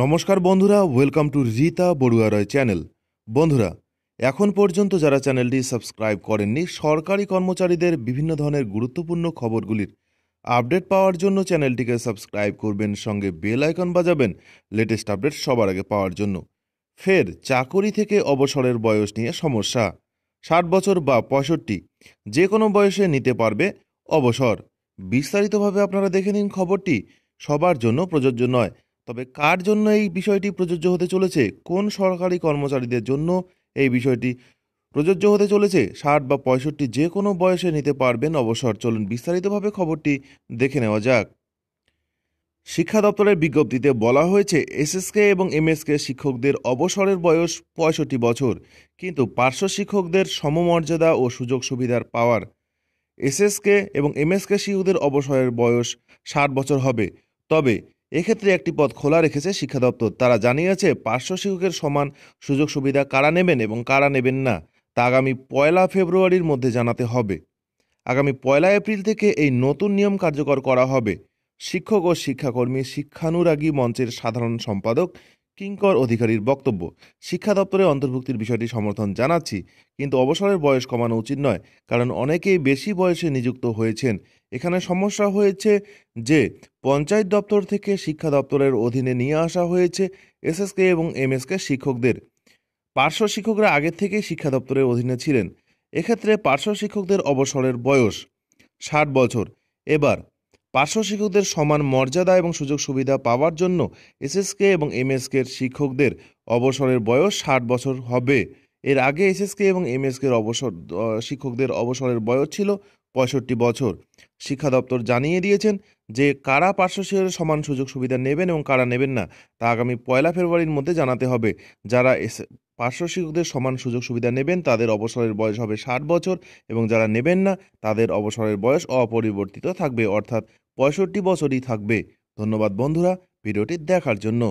নমস্কার বন্ধুরা welcome to Rita Barua Roy channel বন্ধুরা এখন পর্যন্ত যারা চ্যানেলটি সাবস্ক্রাইব করেননি সরকারি কর্মচারীদের বিভিন্ন ধরনের গুরুত্বপূর্ণ খবরগুলির আপডেট পাওয়ার জন্য চ্যানেলটিকে সাবস্ক্রাইব করবেন সঙ্গে বেল আইকন বাজাবেন লেটেস্ট আপডেট সবার আগে পাওয়ার জন্য ফের চাকরি থেকে অবসরের বয়স নিয়ে সমস্যা ষাট বছর বা পঁয়ষট্টি যে কোনো বয়সে নিতে পারবে অবসর বিস্তারিতভাবে আপনারা দেখে নিন খবরটি সবার জন্য প্রযোজ্য নয় তবে কার জন্য এই বিষয়টি প্রযোজ্য হতে চলেছে কোন সরকারি কর্মচারীদের জন্য এই বিষয়টি প্রযোজ্য হতে চলেছে ষাট বা পঁয়ষট্টি যে কোনো বয়সে নিতে পারবেন অবসর চলুন বিস্তারিতভাবে খবরটি দেখে নেওয়া যাক শিক্ষা দপ্তরের বিজ্ঞপ্তিতে বলা হয়েছে এসএসকে এবং এমএসকে শিক্ষকদের অবসরের বয়স পঁয়ষট্টি বছর কিন্তু পার্শ্ব শিক্ষকদের সমমর্যাদা ও সুযোগ সুবিধার পাওয়ার এসএসকে এবং এমএসকে শিশুদের অবসরের বয়স ষাট বছর হবে তবে এক্ষেত্রে একটি পথ খোলা রেখেছে শিক্ষা দপ্তর তারা জানিয়েছে পার্শ্ব শিক্ষকের সমান সুযোগ সুবিধা কারা নেবেন এবং কারা নেবেন না তা আগামী পয়লা ফেব্রুয়ারির মধ্যে জানাতে হবে আগামী পয়লা এপ্রিল থেকে এই নতুন নিয়ম কার্যকর করা হবে শিক্ষক ও শিক্ষাকর্মী শিক্ষানুরাগী মঞ্চের সাধারণ সম্পাদক কিঙ্কর অধিকারীর বক্তব্য শিক্ষা দপ্তরে অন্তর্ভুক্তির বিষয়টি সমর্থন জানাচ্ছি কিন্তু অবসরের বয়স কমানো উচিত নয় কারণ অনেকেই বেশি বয়সে নিযুক্ত হয়েছেন এখানে সমস্যা হয়েছে যে পঞ্চায়েত দপ্তর থেকে শিক্ষা দপ্তরের অধীনে নিয়ে আসা হয়েছে এসএসকে এবং এমএসকে শিক্ষকদের পার্শ্ব শিক্ষকরা আগের থেকেই শিক্ষা দপ্তরের অধীনে ছিলেন এক্ষেত্রে পার্শ্ব শিক্ষকদের অবসরের বয়স ষাট বছর এবার পার্শ্ব শিক্ষকদের সমান মর্যাদা এবং সুযোগ সুবিধা পাওয়ার জন্য এসএসকে এবং এমএসকের শিক্ষকদের অবসরের বয়স ষাট বছর হবে এর আগে এসএসকে এবং এমএসকের অবসর শিক্ষকদের অবসরের বয়স ছিল পঁয়ষট্টি বছর শিক্ষা দপ্তর জানিয়ে দিয়েছেন যে কারা পার্শ্ব সমান সুযোগ সুবিধা নেবেন এবং কারা নেবেন না তা আগামী পয়লা ফেব্রুয়ারির মধ্যে জানাতে হবে যারা পার্শ্ব শিক্ষকদের সমান সুযোগ সুবিধা নেবেন তাদের অবসরের বয়স হবে ষাট বছর এবং যারা নেবেন না তাদের অবসরের বয়স অপরিবর্তিত থাকবে অর্থাৎ পঁয়ষট্টি বছরই থাকবে ধন্যবাদ বন্ধুরা ভিডিওটি দেখার জন্য